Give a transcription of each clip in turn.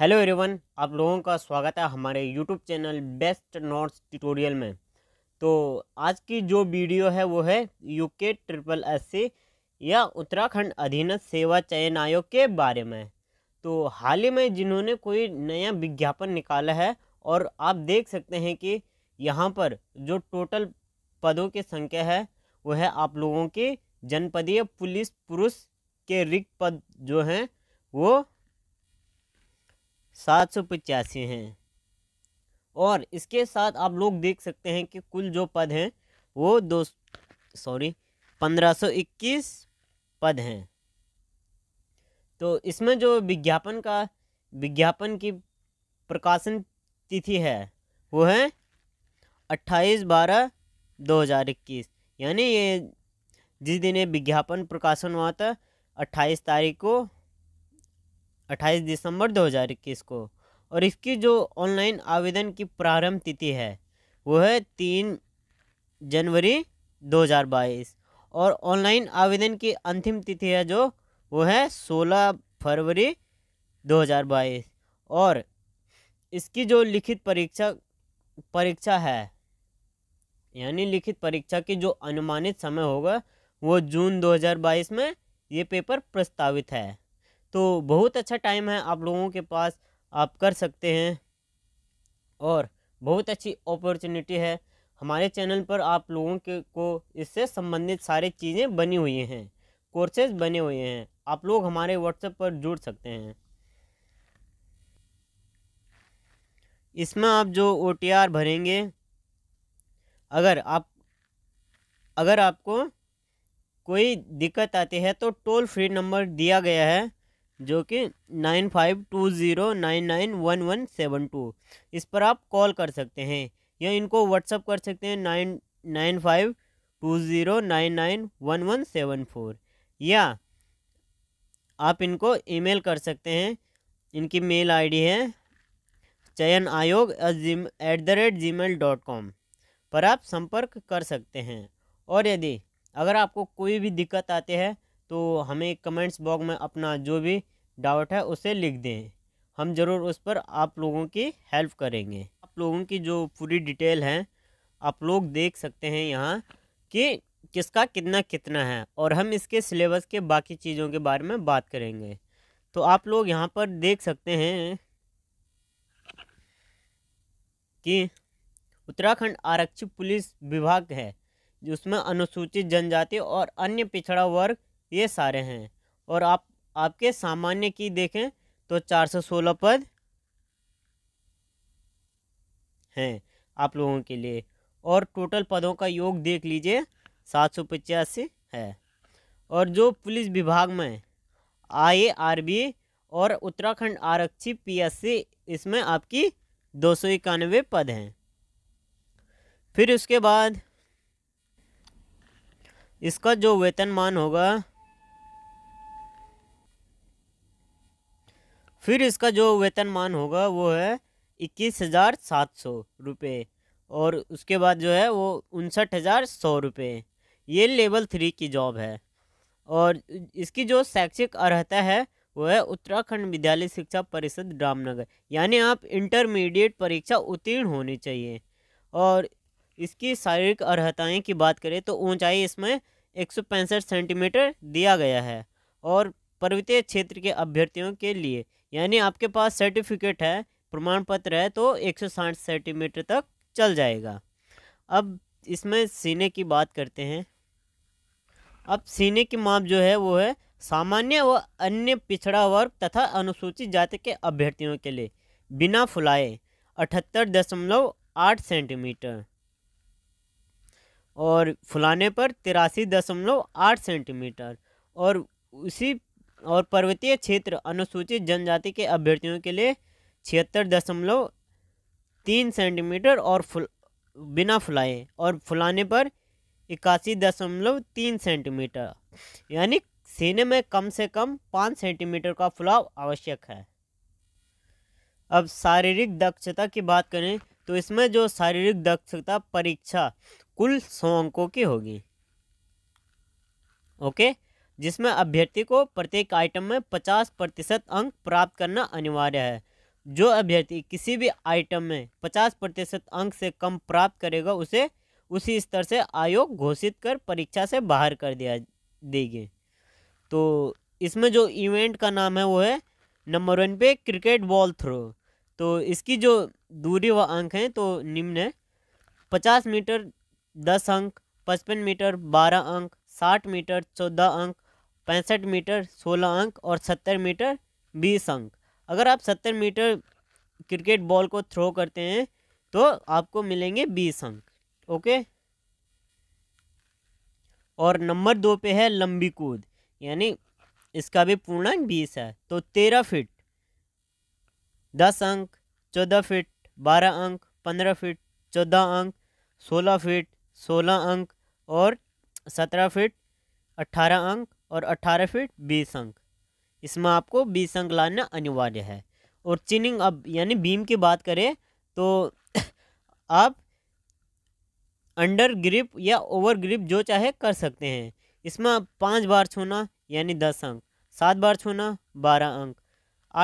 hello everyone आप लोगों का स्वागत है हमारे YouTube channel best notes tutorial में तो आज की जो वीडियो है वो है यूके ट्रिपल एस सी या उत्तराखंड अधीन सेवा चयन आयोग के बारे में तो हाल ही में जिन्होंने कोई नया विज्ञापन निकाला है और आप देख सकते हैं कि यहाँ पर जो टोटल पदों की संख्या है वो है आप लोगों के जनपदीय पुलिस पुरुष के रिक्त पद जो हैं वो सात सौ पचासी हैं और इसके साथ आप लोग देख सकते हैं कि कुल जो पद हैं वो दो सॉरी पंद्रह सौ इक्कीस पद हैं तो इसमें जो विज्ञापन का विज्ञापन की प्रकाशन तिथि है वो है अट्ठाईस बारह दो हज़ार इक्कीस यानी ये जिस दिन ये विज्ञापन प्रकाशन हुआ था अट्ठाईस तारीख को अट्ठाईस दिसंबर 2021 को और इसकी जो ऑनलाइन आवेदन की प्रारंभ तिथि है वो है तीन जनवरी 2022 और ऑनलाइन आवेदन की अंतिम तिथि है जो वो है 16 फरवरी 2022 और इसकी जो लिखित परीक्षा परीक्षा है यानी लिखित परीक्षा की जो अनुमानित समय होगा वो जून 2022 में ये पेपर प्रस्तावित है तो बहुत अच्छा टाइम है आप लोगों के पास आप कर सकते हैं और बहुत अच्छी अपॉर्चुनिटी है हमारे चैनल पर आप लोगों के को इससे संबंधित सारी चीज़ें बनी हुई हैं कोर्सेज बने हुए हैं आप लोग हमारे व्हाट्सएप पर जुड़ सकते हैं इसमें आप जो ओ भरेंगे अगर आप अगर आपको कोई दिक्कत आती है तो टोल फ्री नंबर दिया गया है जो कि nine five two zero nine nine one one seven two इस पर आप कॉल कर सकते हैं या इनको व्हाट्सअप कर सकते हैं nine nine five two zero nine nine one one seven four या आप इनको ईमेल कर सकते हैं इनकी मेल आईडी है चयन आयोग at the rate Gmail dot com पर आप संपर्क कर सकते हैं और यदि अगर आपको कोई भी दिक्कत आती है तो हमें कमेंट्स बॉक्स में अपना जो भी डाउट है उसे लिख दें हम ज़रूर उस पर आप लोगों की हेल्प करेंगे आप लोगों की जो पूरी डिटेल है आप लोग देख सकते हैं यहाँ कि किसका कितना कितना है और हम इसके सिलेबस के बाकी चीज़ों के बारे में बात करेंगे तो आप लोग यहाँ पर देख सकते हैं कि उत्तराखंड आरक्षित पुलिस विभाग है जिसमें अनुसूचित जनजाति और अन्य पिछड़ा वर्ग ये सारे हैं और आप आपके सामान्य की देखें तो चार सौ सोलह पद हैं आप लोगों के लिए और टोटल पदों का योग देख लीजिए सात सौ पचासी है और जो पुलिस विभाग में आई आर बी और उत्तराखंड आरक्षी पीएससी इसमें आपकी दो सौ इक्यानवे पद हैं फिर उसके बाद इसका जो वेतनमान होगा फिर इसका जो वेतनमान होगा वो है इक्कीस हज़ार सात सौ रुपये और उसके बाद जो है वो उनसठ हज़ार सौ रुपये ये लेवल थ्री की जॉब है और इसकी जो शैक्षिक अर्हता है वो है उत्तराखंड विद्यालय शिक्षा परिषद रामनगर यानी आप इंटरमीडिएट परीक्षा उत्तीर्ण होनी चाहिए और इसकी शारीरिक अर्हताएँ की बात करें तो ऊंचाई इसमें एक सेंटीमीटर दिया गया है और पर्वतीय क्षेत्र के अभ्यर्थियों के लिए यानी आपके पास सर्टिफिकेट है प्रमाण पत्र है तो 160 सेंटीमीटर तक चल जाएगा अब इसमें सीने की बात करते हैं अब सीने की माप जो है वो है सामान्य व अन्य पिछड़ा वर्ग तथा अनुसूचित जाति के अभ्यर्थियों के लिए बिना फुलाए अठहत्तर दशमलव आठ सेंटीमीटर और फुलाने पर तिरासी दशमलव आठ सेंटीमीटर और उसी और पर्वतीय क्षेत्र अनुसूचित जनजाति के अभ्यर्थियों के लिए छिहत्तर दशमलव तीन सेंटीमीटर और फुल बिना फुलाए और फुलाने पर इक्यासी दशमलव तीन सेंटीमीटर यानी सीने में कम से कम पाँच सेंटीमीटर का फुलाव आवश्यक है अब शारीरिक दक्षता की बात करें तो इसमें जो शारीरिक दक्षता परीक्षा कुल सौ अंकों की होगी ओके जिसमें अभ्यर्थी को प्रत्येक आइटम में पचास प्रतिशत अंक प्राप्त करना अनिवार्य है जो अभ्यर्थी किसी भी आइटम में पचास प्रतिशत अंक से कम प्राप्त करेगा उसे उसी स्तर से आयोग घोषित कर परीक्षा से बाहर कर दिया देगी तो इसमें जो इवेंट का नाम है वो है नंबर वन पे क्रिकेट बॉल थ्रो तो इसकी जो दूरी व अंक हैं तो निम्न है पचास मीटर दस अंक पचपन मीटर बारह अंक साठ मीटर चौदह अंक पैंसठ मीटर सोलह अंक और सत्तर मीटर बीस अंक अगर आप सत्तर मीटर क्रिकेट बॉल को थ्रो करते हैं तो आपको मिलेंगे बीस अंक ओके और नंबर दो पे है लंबी कूद यानी इसका भी पूर्णांक बीस है तो तेरह फीट दस अंक चौदह फीट बारह अंक पंद्रह फीट चौदह अंक सोलह फीट सोलह अंक और सत्रह फीट अट्ठारह अंक और अट्ठारह फीट बीस अंक इसमें आपको बीस अंक लाना अनिवार्य है और चिनिंग अब यानी बीम की बात करें तो आप अंडर ग्रिप या ओवर ग्रिप जो चाहे कर सकते हैं इसमें पाँच बार छूना यानी दस अंक सात बार छूना बारह अंक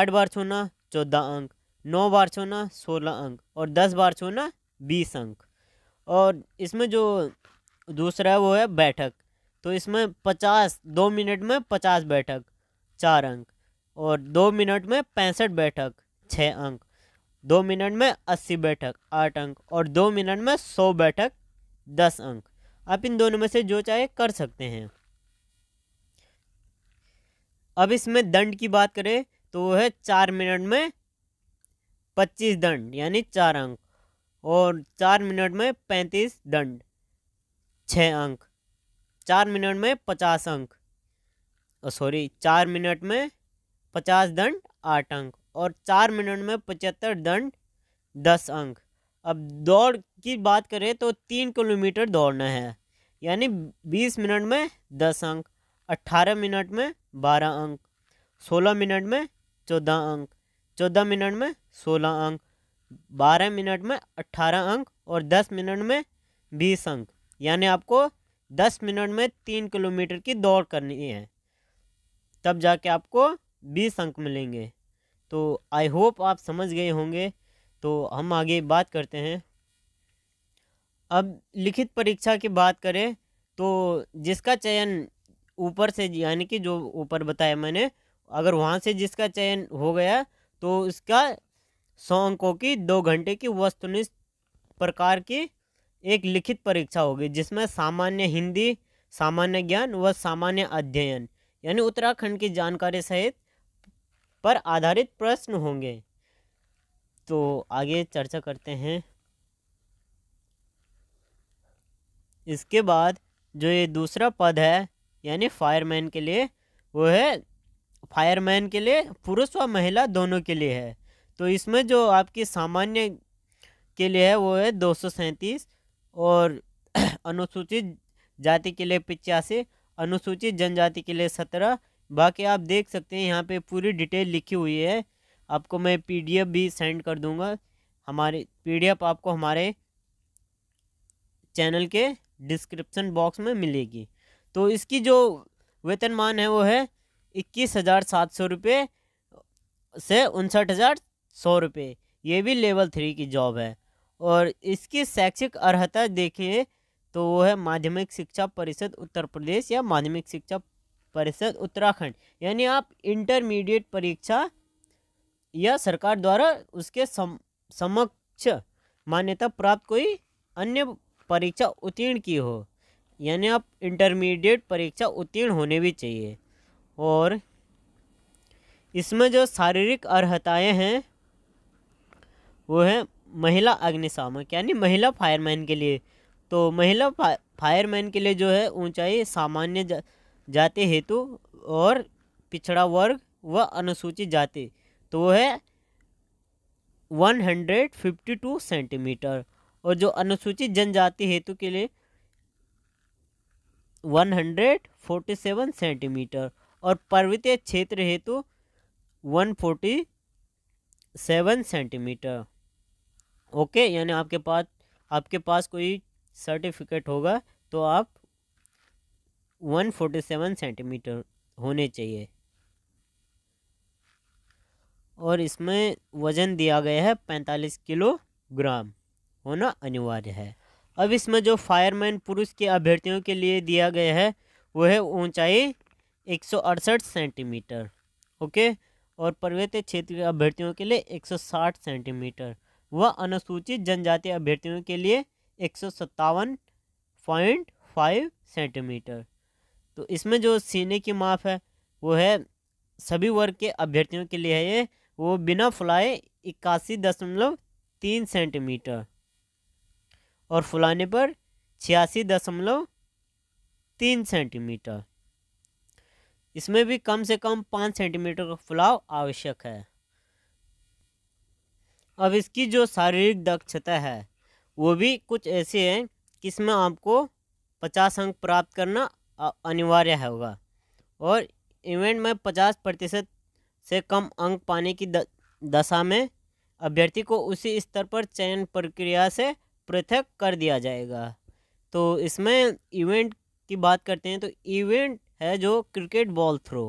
आठ बार छूना चौदह अंक नौ बार छूना सोलह अंक और दस बार छूना बीस अंक और इसमें जो दूसरा है वो है बैठक तो इसमें पचास दो मिनट में पचास बैठक चार अंक और दो मिनट में पैंसठ बैठक छः अंक दो मिनट में अस्सी बैठक आठ अंक और दो मिनट में सौ बैठक दस अंक आप इन दोनों में से जो चाहे कर सकते हैं अब इसमें दंड की बात करें तो वह है चार मिनट में पच्चीस दंड यानी चार अंक और चार मिनट में पैंतीस दंड छः अंक चार मिनट में पचास अंक सॉरी चार मिनट में पचास दंड आठ अंक और चार मिनट में पचहत्तर दंड दस अंक अब दौड़ की बात करें तो तीन किलोमीटर दौड़ना है यानी बीस मिनट में दस अंक अट्ठारह मिनट में बारह अंक सोलह मिनट में चौदह अंक चौदह मिनट में सोलह अंक बारह मिनट में अट्ठारह अंक और दस मिनट में बीस अंक यानी आपको दस मिनट में तीन किलोमीटर की दौड़ करनी है तब जाके आपको बीस अंक मिलेंगे तो आई होप आप समझ गए होंगे तो हम आगे बात करते हैं अब लिखित परीक्षा की बात करें तो जिसका चयन ऊपर से यानी कि जो ऊपर बताया मैंने अगर वहाँ से जिसका चयन हो गया तो उसका सौ अंकों की दो घंटे की वस्तुनिष्ठ प्रकार की एक लिखित परीक्षा होगी जिसमें सामान्य हिंदी सामान्य ज्ञान व सामान्य अध्ययन यानी उत्तराखंड की जानकारी सहित पर आधारित प्रश्न होंगे तो आगे चर्चा करते हैं इसके बाद जो ये दूसरा पद है यानी फायरमैन के लिए वो है फायरमैन के लिए पुरुष व महिला दोनों के लिए है तो इसमें जो आपकी सामान्य के लिए है वो है दो सौ सैंतीस और अनुसूचित जाति के लिए पिचासी अनुसूचित जनजाति के लिए सत्रह बाकी आप देख सकते हैं यहाँ पे पूरी डिटेल लिखी हुई है आपको मैं पीडीएफ भी सेंड कर दूँगा हमारे पीडीएफ आपको हमारे चैनल के डिस्क्रिप्शन बॉक्स में मिलेगी तो इसकी जो वेतनमान है वो है इक्कीस हज़ार सात सौ रुपये से उनसठ हज़ार सौ रुपये ये भी लेवल थ्री की जॉब है और इसकी शैक्षिक अर्हता देखिए तो वो है माध्यमिक शिक्षा परिषद उत्तर प्रदेश या माध्यमिक शिक्षा परिषद उत्तराखंड यानी आप इंटरमीडिएट परीक्षा या सरकार द्वारा उसके सम समक्ष मान्यता प्राप्त कोई अन्य परीक्षा उत्तीर्ण की हो यानी आप इंटरमीडिएट परीक्षा उत्तीर्ण होने भी चाहिए और इसमें जो शारीरिक अर्हताएं हैं वो है महिला अग्निशामक यानी महिला फायरमैन के लिए तो महिला फा, फायरमैन के लिए जो है ऊंचाई सामान्य जा, जाति हेतु और पिछड़ा वर्ग व अनुसूचित जाति तो वो है 152 सेंटीमीटर और जो अनुसूचित जनजाति हेतु के लिए 147 सेंटीमीटर और पर्वतीय क्षेत्र हेतु 147 सेंटीमीटर ओके यानी आपके पास आपके पास कोई सर्टिफिकेट होगा तो आप वन फोर्टी सेवन सेंटीमीटर होने चाहिए और इसमें वज़न दिया गया है पैंतालीस किलोग्राम होना अनिवार्य है अब इसमें जो फायरमैन पुरुष के अभ्यर्थियों के लिए दिया गया है वह है ऊंचाई एक सौ अड़सठ सेंटीमीटर ओके और पर्वतीय क्षेत्र के अभ्यर्थियों के लिए एक सौ साठ सेंटीमीटर व अनुसूचित जनजाति अभ्यर्थियों के लिए एक पॉइंट फाइव सेंटीमीटर तो इसमें जो सीने की माप है वो है सभी वर्ग के अभ्यर्थियों के लिए है ये वो बिना फुलाए इक्यासी दशमलव तीन सेंटीमीटर और फुलाने पर छियासी दशमलव तीन सेंटीमीटर इसमें भी कम से कम पाँच सेंटीमीटर का फुलाव आवश्यक है अब इसकी जो शारीरिक दक्षता है वो भी कुछ ऐसे हैं इसमें आपको पचास अंक प्राप्त करना अनिवार्य होगा और इवेंट में पचास प्रतिशत से कम अंक पाने की दशा में अभ्यर्थी को उसी स्तर पर चयन प्रक्रिया से पृथक कर दिया जाएगा तो इसमें इवेंट की बात करते हैं तो इवेंट है जो क्रिकेट बॉल थ्रो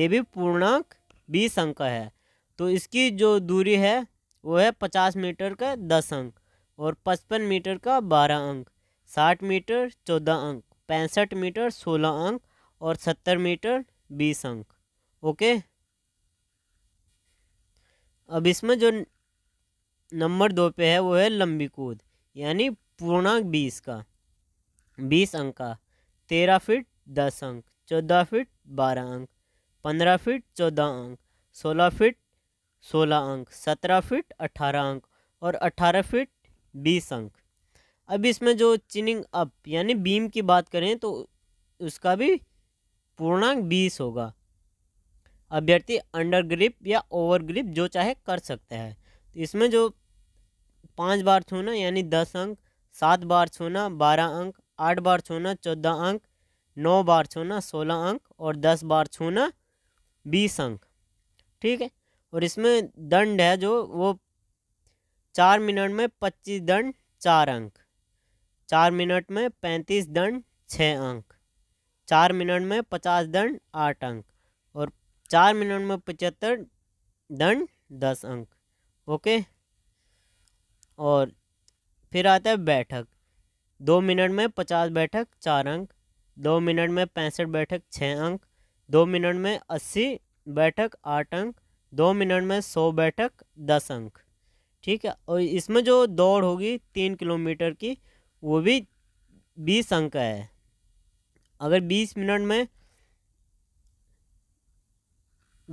ये भी पूर्णांक बीस अंक है तो इसकी जो दूरी है वो है पचास मीटर का दस अंक और पचपन मीटर का बारह अंक साठ मीटर चौदह अंक पैंसठ मीटर सोलह अंक और सत्तर मीटर बीस अंक ओके अब इसमें जो नंबर दो पे है वो है लंबी कूद यानी पूर्णांक बीस का बीस अंक का तेरह फीट दस अंक चौदह फीट बारह अंक पंद्रह फीट चौदह अंक सोलह फीट सोलह अंक सत्रह फीट अट्ठारह अंक और अट्ठारह फीट बीस अंक अब इसमें जो चिनिंग अप यानी बीम की बात करें तो उसका भी पूर्णांक बीस होगा अभ्यर्थी अंडर ग्रिप या ओवर ग्रिप जो चाहे कर सकता है तो इसमें जो पाँच बार छूना यानी दस अंक सात बार छूना बारह अंक आठ बार छूना चौदह अंक नौ बार छूना सोलह अंक और दस बार छूना बीस अंक ठीक है और इसमें दंड है जो वो चार मिनट में पच्चीस दंड चार अंक चार मिनट में पैंतीस दंड छः अंक चार मिनट में पचास दंड आठ अंक और चार मिनट में पचहत्तर दंड दस अंक ओके और फिर आता है बैठक दो मिनट में पचास बैठक चार अंक दो मिनट में पैंसठ बैठक छः अंक दो मिनट में अस्सी बैठक आठ अंक दो मिनट में सौ बैठक दस अंक ठीक है और इसमें जो दौड़ होगी तीन किलोमीटर की वो भी बीस अंक है अगर बीस मिनट में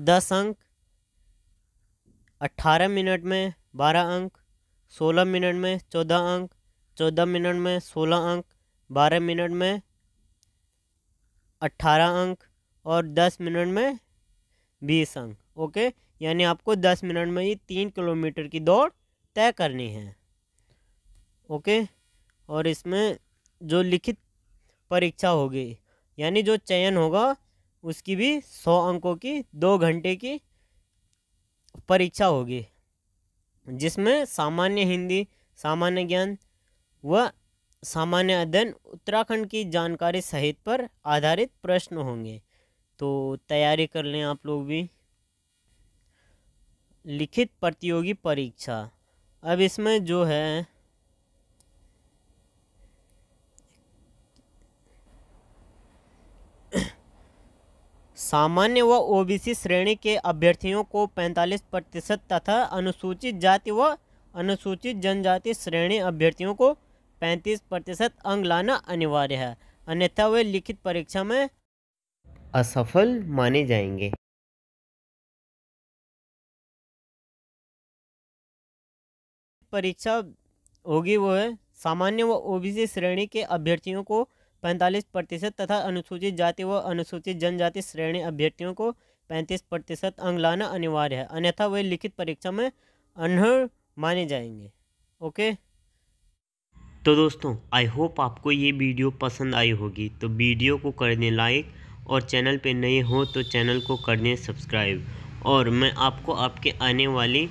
दस अंक अट्ठारह मिनट में बारह अंक सोलह मिनट में चौदह अंक चौदह मिनट में सोलह अंक बारह मिनट में अट्ठारह अंक और दस मिनट में बीस अंक ओके यानी आपको दस मिनट में ही तीन किलोमीटर की दौड़ तय करनी है ओके और इसमें जो लिखित परीक्षा होगी यानी जो चयन होगा उसकी भी सौ अंकों की दो घंटे की परीक्षा होगी जिसमें सामान्य हिंदी सामान्य ज्ञान व सामान्य अध्ययन उत्तराखंड की जानकारी सहित पर आधारित प्रश्न होंगे तो तैयारी कर लें आप लोग भी लिखित प्रतियोगी परीक्षा अब इसमें जो है सामान्य व ओबीसी श्रेणी के अभ्यर्थियों को 45 प्रतिशत तथा अनुसूचित जाति व अनुसूचित जनजाति श्रेणी अभ्यर्थियों को 35 प्रतिशत अंग लाना अनिवार्य है अन्यथा वे लिखित परीक्षा में असफल माने जाएंगे परीक्षा होगी वो है सामान्य व ओबीसी श्रेणी के अभ्यर्थियों को पैंतालीस प्रतिशत तथा अनुसूचित जाति व अनुसूचित जनजाति श्रेणी अभ्यर्थियों को पैंतीस प्रतिशत अंग लाना अनिवार्य है अन्यथा वे लिखित परीक्षा में अनहर माने जाएंगे ओके तो दोस्तों आई होप आपको ये वीडियो पसंद आई होगी तो वीडियो को कर दें लाइक और चैनल पे नए हो तो चैनल को कर दें सब्सक्राइब और मैं आपको आपके आने वाली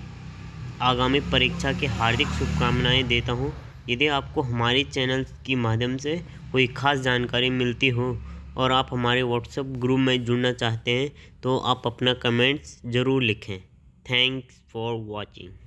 आगामी परीक्षा की हार्दिक शुभकामनाएं देता हूं यदि आपको हमारे चैनल के माध्यम से कोई ख़ास जानकारी मिलती हो और आप हमारे व्हाट्सएप ग्रुप में जुड़ना चाहते हैं तो आप अपना कमेंट्स ज़रूर लिखें थैंक्स फॉर वॉचिंग